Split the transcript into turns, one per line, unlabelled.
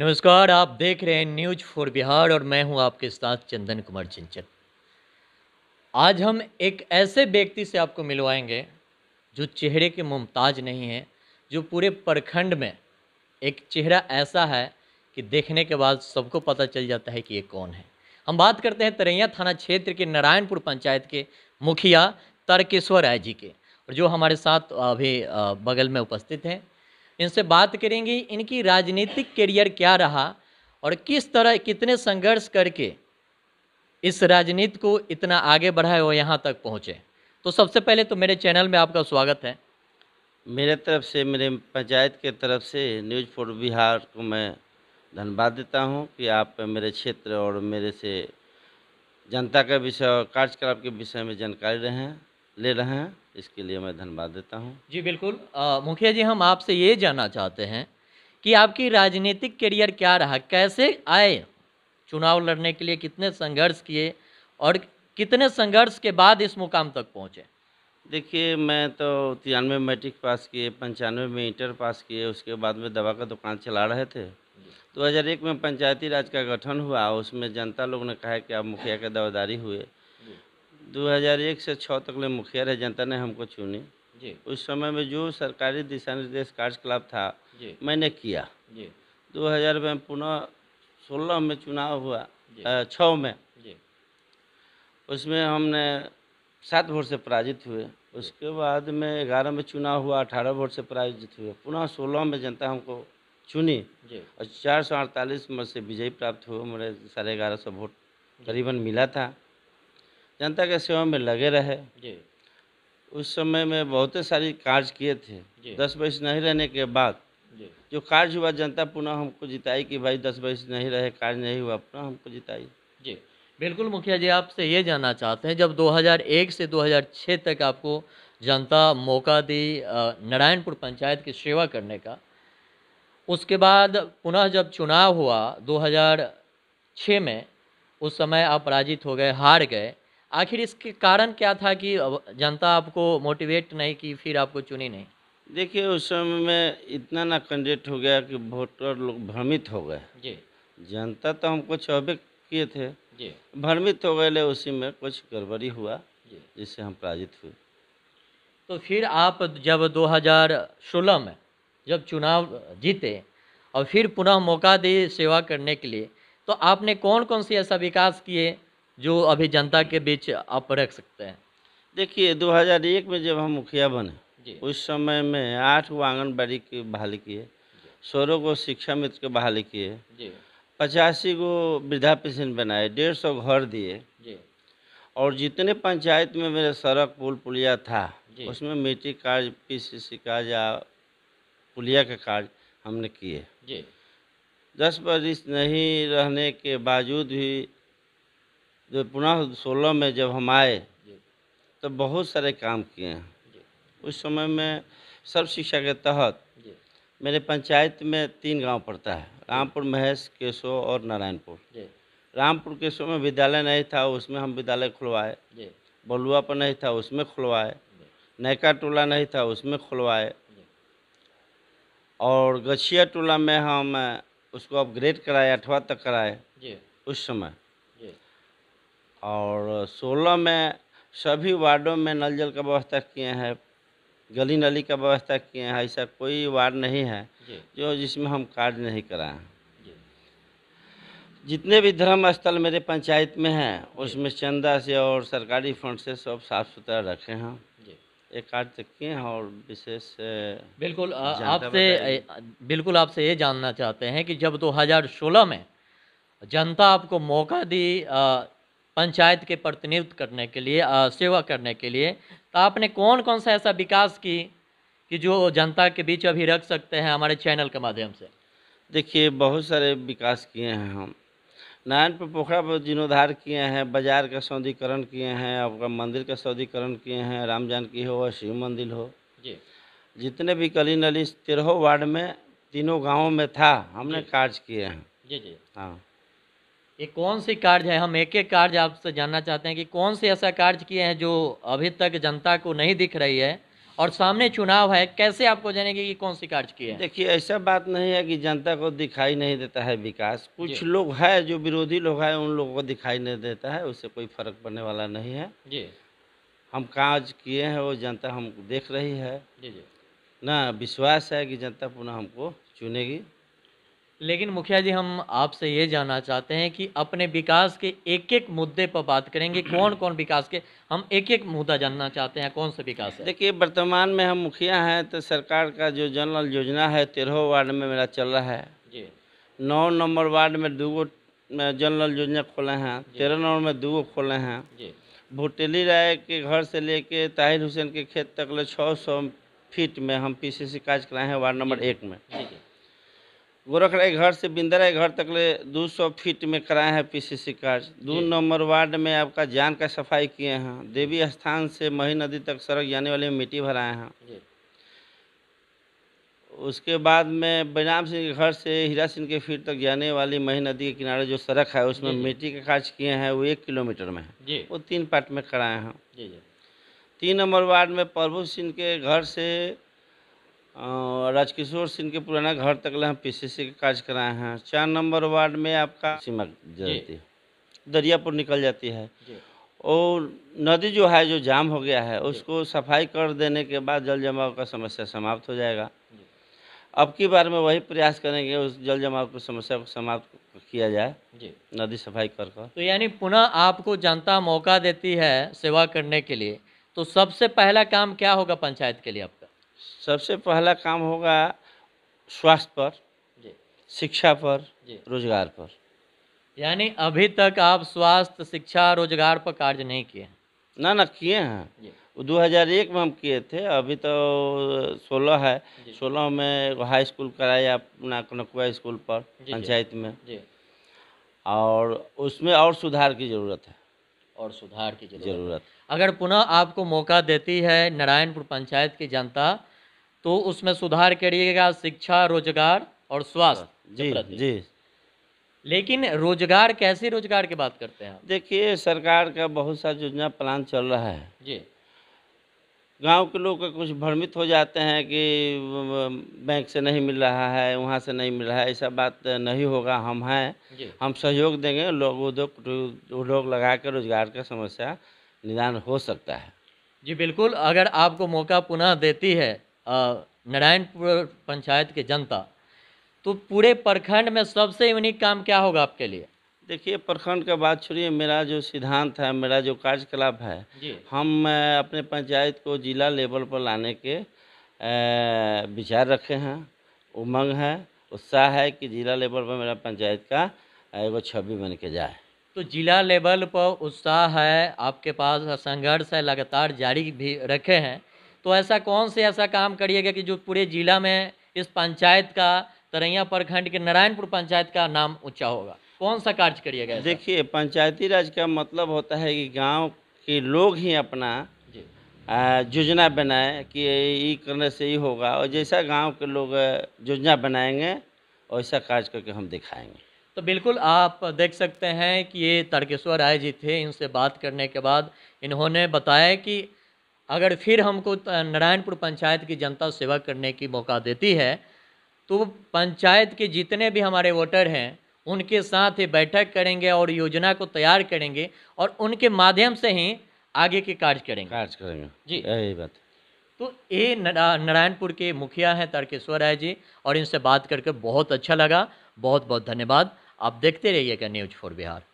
नमस्कार आप देख रहे हैं न्यूज फॉर बिहार और मैं हूं आपके साथ चंदन कुमार चिंचन आज हम एक ऐसे व्यक्ति से आपको मिलवाएंगे जो चेहरे के मुमताज नहीं है जो पूरे प्रखंड में एक चेहरा ऐसा है कि देखने के बाद सबको पता चल जाता है कि ये कौन है हम बात करते हैं तरैया थाना क्षेत्र के नारायणपुर पंचायत के मुखिया तारकेश्वर राय जी के और जो हमारे साथ अभी बगल में उपस्थित हैं इनसे बात करेंगे इनकी राजनीतिक करियर क्या रहा और किस तरह कितने संघर्ष करके इस राजनीति को इतना आगे बढ़ाए और यहाँ तक पहुँचे तो सबसे पहले तो मेरे चैनल में आपका स्वागत है
मेरे तरफ से मेरे पंचायत के तरफ से न्यूज़ फॉर बिहार को मैं धन्यवाद देता हूँ कि आप मेरे क्षेत्र और मेरे से जनता के विषय और कार्यकलाप के विषय में जानकारी रहें ले रहे हैं इसके लिए मैं
धन्यवाद देता हूँ जी बिल्कुल मुखिया जी हम आपसे ये जानना चाहते हैं कि आपकी राजनीतिक करियर क्या रहा कैसे आए चुनाव लड़ने के लिए कितने संघर्ष किए और कितने संघर्ष के बाद इस मुकाम तक पहुँचे देखिए मैं
तो तिरानवे मैट्रिक पास किए पंचानवे में इंटर पास किए उसके बाद में दवा का दुकान चला रहे थे 2001 में पंचायती राज का गठन हुआ उसमें जनता लोग ने कहा कि आप मुखिया के दावेदारी हुए 2001 से 6 तक ले मुखिया रहे जनता ने हमको चुनी जी उस समय में जो सरकारी दिशा निर्देश कार्यकलाप था जी मैंने किया जी 2000 में पुनः सोलह में चुनाव हुआ छः में जी उसमें हमने सात वोट से पराजित हुए उसके बाद में ग्यारह में चुनाव हुआ अठारह वोट से पराजित हुए पुनः सोलह में जनता हमको चुनी और चार सौ अड़तालीस मत से विजयी प्राप्त हुए मेरे साढ़े ग्यारह सौ वोट करीबन मिला था जनता के सेवा में लगे रहे जी उस समय में बहुत सारी कार्य किए थे दस बईस नहीं रहने के बाद जो कार्य हुआ जनता
पुनः हमको जिताई कि भाई दस बईस नहीं रहे कार्य नहीं हुआ पुनः हमको जिताई जी बिल्कुल मुखिया जी आपसे ये जानना चाहते हैं जब 2001 से 2006 तक आपको जनता मौका दी नारायणपुर पंचायत की सेवा करने का उसके बाद पुनः जब चुनाव हुआ 2006 में उस समय आप पराजित हो गए हार गए आखिर इसके कारण क्या था कि जनता आपको मोटिवेट नहीं की फिर आपको चुनी नहीं
देखिए उस समय में इतना ना कंजेट हो गया कि वोटर लोग भ्रमित हो गए जी जनता तो हमको अभी किए थे जी भ्रमित हो गए उसी में कुछ गड़बड़ी हुआ जिससे हम पराजित हुए
तो फिर आप जब 2016 में जब चुनाव जीते और फिर पुनः मौका दिए सेवा करने के लिए तो आपने कौन कौन से ऐसा विकास किए जो अभी जनता के बीच आप रख सकते हैं
देखिए 2001 में जब हम मुखिया बने उस समय में आठ को आंगनबाड़ी की बहाली किए सोलह को शिक्षा मित्र के बहाली किए पचासी को वृद्धा पेंशन बनाए डेढ़ सौ घर दिए और जितने पंचायत में मेरे सड़क पुल पुलिया था उसमें मिट्टी कार्य पीसीसी कार्य या पुलिया का कार्य हमने किए दस बरिश नहीं रहने के बावजूद भी जो पुनः सोलह में जब हम आए तो बहुत सारे काम किए हैं उस समय में सर्व शिक्षा के तहत मेरे पंचायत में तीन गांव पड़ता है रामपुर महेश केशो और नारायणपुर रामपुर केशो में विद्यालय नहीं था उसमें हम विद्यालय खुलवाए बलुआ पर नहीं था उसमें खुलवाए नैका टोला नहीं था उसमें खुलवाए और गछिया टोला में हम उसको अपग्रेड कराए अठवा तक कराए उस समय और सोलह में सभी वार्डों में नल जल का व्यवस्था किए हैं गली नली का व्यवस्था किए हैं ऐसा कोई वार्ड नहीं है जो जिसमें हम कार्य नहीं कराए हैं जितने भी धर्म स्थल मेरे पंचायत में हैं उसमें चंदा से और सरकारी फंड से सब साफ सुथरा रखे हैं एक कार्य तक तो किए हैं और विशेष बिल्कुल आपसे
बिल्कुल आपसे ये जानना चाहते हैं कि जब 2016 में जनता आपको मौका दी पंचायत के प्रतिनिधित्व करने के लिए सेवा करने के लिए तो आपने कौन कौन सा ऐसा विकास की कि जो जनता के बीच अभी रख सकते हैं हमारे चैनल के माध्यम से
देखिए बहुत सारे विकास किए हैं हम नारायणपुर पोखरा पर जीर्णोद्धार किए हैं बाजार का सौदीकरण किए हैं आपका मंदिर का सौदीकरण किए हैं राम जानकी हो शिव मंदिर हो जी जितने भी कली नली तेरहों वार्ड में तीनों गाँव में था हमने कार्य किए हैं जी जी हाँ
ये कौन से कार्य है हम एक एक कार्य आपसे जानना चाहते हैं कि कौन से ऐसा कार्य किए हैं जो अभी तक जनता को नहीं दिख रही है और सामने चुनाव है कैसे आपको जानेंगे कि कौन सी कार्य किए हैं
देखिए ऐसा बात नहीं है कि जनता को दिखाई नहीं देता है विकास कुछ लोग है जो विरोधी लोग हैं उन लोगों को दिखाई नहीं देता है उससे कोई फर्क पड़ने वाला नहीं है जी हम काज किए हैं वो जनता हम देख
रही है जी जी ना विश्वास है कि जनता पुनः हमको चुनेगी लेकिन मुखिया जी हम आपसे ये जानना चाहते हैं कि अपने विकास के एक एक मुद्दे पर बात करेंगे कौन कौन विकास के हम एक एक मुद्दा जानना चाहते हैं कौन सा विकास है देखिए वर्तमान
में हम मुखिया हैं तो सरकार का जो जनरल योजना है तेरह वार्ड में मेरा चल रहा है जी नौ नंबर वार्ड में दो जनरल योजना खोले हैं तेरह नंबर में दो खोले हैं जी भुटेली राय के घर से लेके ताहिर हुसैन के खेत तक ले छः फीट में हम सी काज कराए हैं वार्ड नंबर एक में गोरखराय घर से बिंदराय घर तक ले दो सौ फीट में कराए हैं पीसीसी कार्य दो नंबर वार्ड में आपका जान का सफाई किए हैं देवी स्थान से मही नदी तक सड़क जाने वाली मिट्टी भराए हैं उसके बाद में बैराम सिंह के घर से हीरा सिंह के फीट तक जाने वाली मही नदी के किनारे जो सड़क है उसमें मिट्टी के कार्य किए हैं वो एक किलोमीटर में है वो तीन पार्ट में कराए हैं तीन नंबर वार्ड में प्रभु सिंह के घर से राजकिशोर सिंह के पुराना घर तक ले हम पीसीसी के काज कराए हैं चार नंबर वार्ड में आपका सीमा जाती है दरियापुर निकल जाती है और नदी जो है जो जाम हो गया है उसको सफाई कर देने के बाद जल जमाव का समस्या समाप्त हो जाएगा अब की बार में वही प्रयास करेंगे उस जल जमाव की समस्या को समाप्त किया जाए नदी सफाई कर कर
तो यानी पुनः आपको जनता मौका देती है सेवा करने के लिए तो सबसे पहला काम क्या होगा पंचायत के लिए आपका सबसे पहला काम होगा स्वास्थ्य पर
शिक्षा पर रोजगार पर
यानी अभी तक आप स्वास्थ्य शिक्षा रोजगार पर कार्य नहीं किए
ना ना किए हैं 2001 में हम किए थे अभी तो 16 है 16 में हाई स्कूल कराया अपना कनकुआ स्कूल पर पंचायत में और उसमें और सुधार की ज़रूरत है
और सुधार की ज़रूरत अगर पुनः आपको मौका देती है नारायणपुर पंचायत की जनता तो उसमें सुधार करिएगा शिक्षा रोजगार और स्वास्थ्य जी जी लेकिन रोजगार कैसे रोजगार की बात करते हैं देखिए
सरकार का बहुत सा योजना प्लान चल रहा है जी गांव के लोग कुछ भ्रमित हो जाते हैं कि बैंक से नहीं मिल रहा है वहाँ से नहीं मिल रहा है ऐसा बात नहीं होगा हम हैं हम सहयोग देंगे लोग उद्योग उद्योग लगा कर
रोजगार का समस्या निदान हो सकता है जी बिल्कुल अगर आपको मौका पुनः देती है नारायणपुर पंचायत के जनता तो पूरे प्रखंड में सबसे यूनिक काम क्या होगा आपके लिए
देखिए प्रखंड का बात छोड़िए मेरा जो सिद्धांत है मेरा जो कार्यकलाप है हम अपने पंचायत को जिला लेवल पर लाने के विचार रखे हैं उमंग है उत्साह है कि जिला लेवल पर मेरा पंचायत का एगो छवि बन के जाए
तो जिला लेवल पर उत्साह है आपके पास संघर्ष है लगातार जारी भी रखे हैं तो ऐसा कौन से ऐसा काम करिएगा कि जो पूरे जिला में इस पंचायत का तरैया प्रखंड के नारायणपुर पंचायत का नाम ऊंचा होगा कौन सा कार्य करिएगा
देखिए पंचायती राज का मतलब होता है कि गांव के लोग ही अपना योजना बनाए कि ये करने से ही होगा और जैसा गांव के लोग योजना बनाएंगे वैसा कार्य करके हम दिखाएंगे
तो बिल्कुल आप देख सकते हैं कि ये तारकेश्वर राय जी थे इनसे बात करने के बाद इन्होंने बताया कि अगर फिर हमको नारायणपुर पंचायत की जनता सेवा करने की मौका देती है तो पंचायत के जितने भी हमारे वोटर हैं उनके साथ ही बैठक करेंगे और योजना को तैयार करेंगे और उनके माध्यम से ही आगे के कार्य करेंगे कार्य करेंगे जी यही बात तो ये नारायणपुर के मुखिया हैं तारकेश्वर राय जी और इनसे बात करके बहुत अच्छा लगा बहुत बहुत धन्यवाद आप देखते रहिएगा न्यूज फॉर बिहार